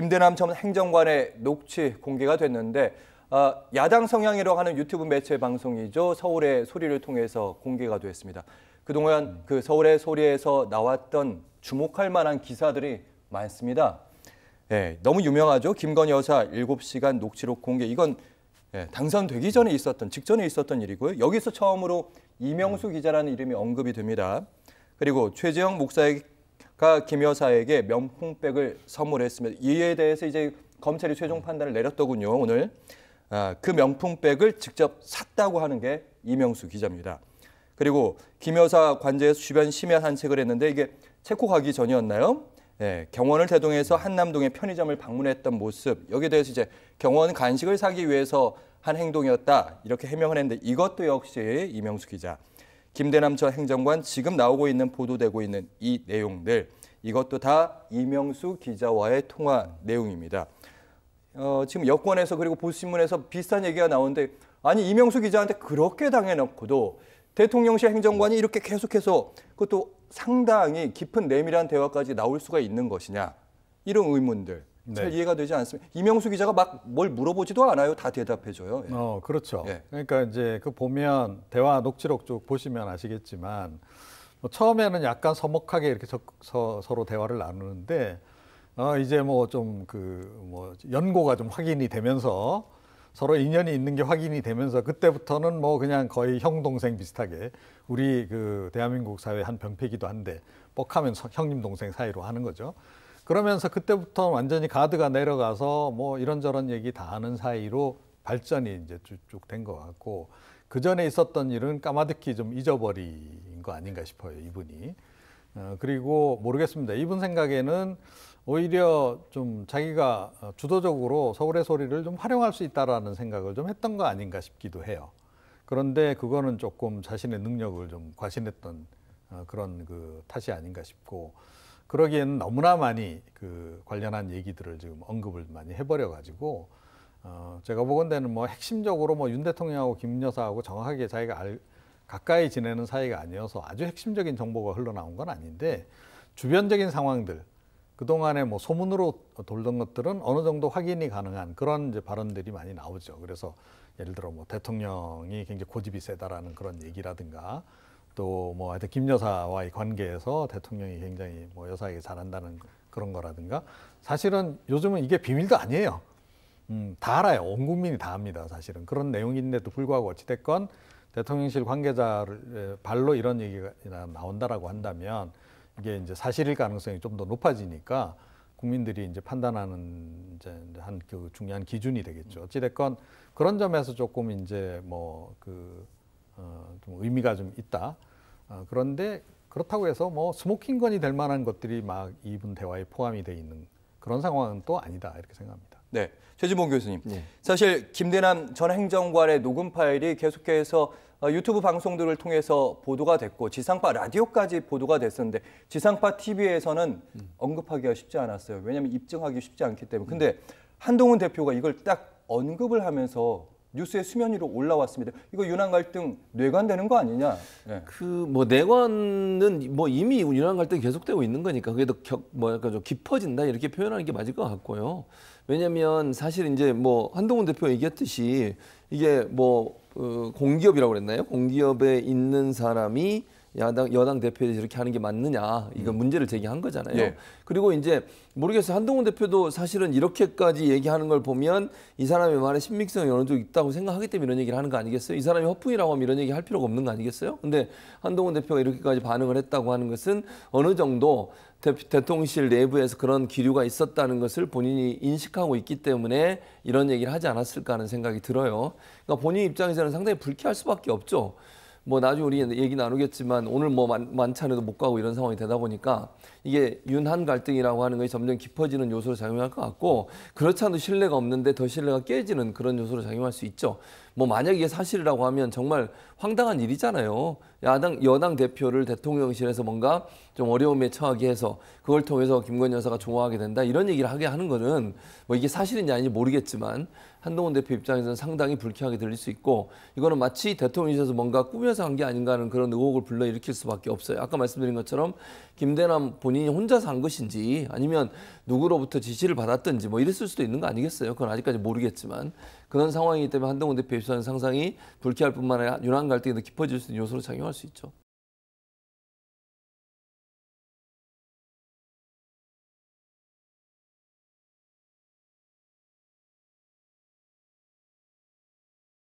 김대남 전 행정관의 녹취 공개가 됐는데 아, 야당 성향이라고 하는 유튜브 매체 방송이죠. 서울의 소리를 통해서 공개가 됐습니다. 그동안 음. 그 서울의 소리에서 나왔던 주목할 만한 기사들이 많습니다. 예, 너무 유명하죠. 김건희 여사 7시간 녹취록 공개. 이건 예, 당선되기 전에 있었던, 직전에 있었던 일이고요. 여기서 처음으로 이명수 음. 기자라는 이름이 언급이 됩니다. 그리고 최재형 목사의 가김 여사에게 명품백을 선물했습니다. 이에 대해서 이제 검찰이 최종 판단을 내렸더군요. 오늘 아, 그 명품백을 직접 샀다고 하는 게 이명수 기자입니다. 그리고 김 여사 관제에서 주변 심야 산책을 했는데 이게 체코 가기 전이었나요? 예, 경원을 대동해서 한남동의 편의점을 방문했던 모습 여기에 대해서 이제 경원 간식을 사기 위해서 한 행동이었다 이렇게 해명을 했는데 이것도 역시 이명수 기자 김대남 전 행정관 지금 나오고 있는 보도되고 있는 이 내용들 이것도 다 이명수 기자와의 통화 내용입니다. 어, 지금 여권에서 그리고 보수신문에서 비슷한 얘기가 나오는데 아니 이명수 기자한테 그렇게 당해놓고도 대통령실 행정관이 이렇게 계속해서 그것도 상당히 깊은 내밀한 대화까지 나올 수가 있는 것이냐 이런 의문들 네. 잘 이해가 되지 않습니다. 이명수 기자가 막 뭘 물어보지도 않아요. 다 대답해줘요. 예. 어, 그렇죠. 예. 그러니까 이제 그 보면 대화 녹취록 쭉 보시면 아시겠지만 뭐 처음에는 약간 서먹하게 이렇게 저, 서, 서로 대화를 나누는데 어, 이제 뭐좀그뭐 그 뭐 연고가 좀 확인이 되면서 서로 인연이 있는 게 확인이 되면서 그때부터는 뭐 그냥 거의 형 동생 비슷하게 우리 그 대한민국 사회 한 변폐기도 한데 뻑하면 형님 동생 사이로 하는 거죠. 그러면서 그때부터 완전히 가드가 내려가서 뭐 이런저런 얘기 다 하는 사이로 발전이 이제 쭉쭉 된 것 같고 그 전에 있었던 일은 까마득히 좀 잊어버린 거 아닌가 싶어요 이분이 어, 그리고 모르겠습니다 이분 생각에는 오히려 좀 자기가 어, 주도적으로 서울의 소리를 좀 활용할 수 있다라는 생각을 좀 했던 거 아닌가 싶기도 해요 그런데 그거는 조금 자신의 능력을 좀 과신했던 어, 그런 그 탓이 아닌가 싶고 그러기에는 너무나 많이 그 관련한 얘기들을 지금 언급을 많이 해버려 가지고 어 제가 보건대는 뭐 핵심적으로 뭐 윤 대통령하고 김 여사하고 정확하게 자기가 알, 가까이 지내는 사이가 아니어서 아주 핵심적인 정보가 흘러나온 건 아닌데 주변적인 상황들 그동안에 뭐 소문으로 돌던 것들은 어느 정도 확인이 가능한 그런 이제 발언들이 많이 나오죠. 그래서 예를 들어 뭐 대통령이 굉장히 고집이 세다라는 그런 얘기라든가 또뭐 하여튼 김 여사와의 관계에서 대통령이 굉장히 뭐 여사에게 잘한다는 그런 거라든가 사실은 요즘은 이게 비밀도 아니에요. 음, 다 알아요. 온 국민이 다 압니다. 사실은 그런 내용인데도 불구하고 어찌됐건 대통령실 관계자를 발로 이런 얘기가 나온다라고 한다면 이게 이제 사실일 가능성이 좀 더 높아지니까 국민들이 이제 판단하는 이제 한 그 중요한 기준이 되겠죠. 어찌됐건 그런 점에서 조금 이제 뭐그 어, 좀 의미가 좀 있다. 어, 그런데 그렇다고 해서 뭐 스모킹건이 될 만한 것들이 막 이분 대화에 포함이 돼 있는 그런 상황은 또 아니다 이렇게 생각합니다. 네, 최지봉 교수님. 네. 사실 김대남 전 행정관의 녹음 파일이 계속해서 어, 유튜브 방송들을 통해서 보도가 됐고 지상파 라디오까지 보도가 됐었는데 지상파 TV에서는 음. 언급하기가 쉽지 않았어요. 왜냐하면 입증하기 쉽지 않기 때문에. 음. 근데 한동훈 대표가 이걸 딱 언급을 하면서 뉴스의 수면 위로 올라왔습니다. 이거 유난 갈등 뇌관되는 거 아니냐? 네. 그뭐 뇌관은 뭐 이미 유난 갈등 계속되고 있는 거니까 그게 더뭐 약간 좀 깊어진다 이렇게 표현하는 게 맞을 것 같고요. 왜냐하면 사실 이제 뭐 한동훈 대표 얘기했듯이 이게 뭐 어, 공기업이라고 그랬나요? 공기업에 있는 사람이 야당 여당 대표들이 이렇게 하는 게 맞느냐 이거 음. 문제를 제기한 거잖아요. 네. 그리고 이제 모르겠어요 한동훈 대표도 사실은 이렇게까지 얘기하는 걸 보면 이 사람의 말에 신빙성이 어느 정도 있다고 생각하기 때문에 이런 얘기를 하는 거 아니겠어요? 이 사람이 허풍이라고 하면 이런 얘기 할 필요가 없는 거 아니겠어요? 근데 한동훈 대표가 이렇게까지 반응을 했다고 하는 것은 어느 정도 대, 대통령실 내부에서 그런 기류가 있었다는 것을 본인이 인식하고 있기 때문에 이런 얘기를 하지 않았을까 하는 생각이 들어요. 그러니까 본인 입장에서는 상당히 불쾌할 수밖에 없죠. 뭐 나중에 우리 얘기 나누겠지만 오늘 뭐 만, 만찬에도 못 가고 이런 상황이 되다 보니까 이게 윤한 갈등이라고 하는 것이 점점 깊어지는 요소로 작용할 것 같고 그렇지 않아도 신뢰가 없는데 더 신뢰가 깨지는 그런 요소로 작용할 수 있죠. 뭐 만약 이게 사실이라고 하면 정말 황당한 일이잖아요. 야당 여당 대표를 대통령실에서 뭔가 좀 어려움에 처하게 해서 그걸 통해서 김건희 여사가 좋아하게 된다 이런 얘기를 하게 하는 거는 뭐 이게 사실인지 아닌지 모르겠지만 한동훈 대표 입장에서는 상당히 불쾌하게 들릴 수 있고 이거는 마치 대통령이셔서 뭔가 꾸며서 한 게 아닌가 하는 그런 의혹을 불러일으킬 수밖에 없어요. 아까 말씀드린 것처럼 김대남 본인이 혼자서 한 것인지 아니면 누구로부터 지시를 받았든지 뭐 이랬을 수도 있는 거 아니겠어요. 그건 아직까지 모르겠지만 그런 상황이기 때문에 한동훈 대표 입장에서는 상상이 불쾌할 뿐만 아니라 유난 갈등이 더 깊어질 수 있는 요소로 작용할 수 있죠.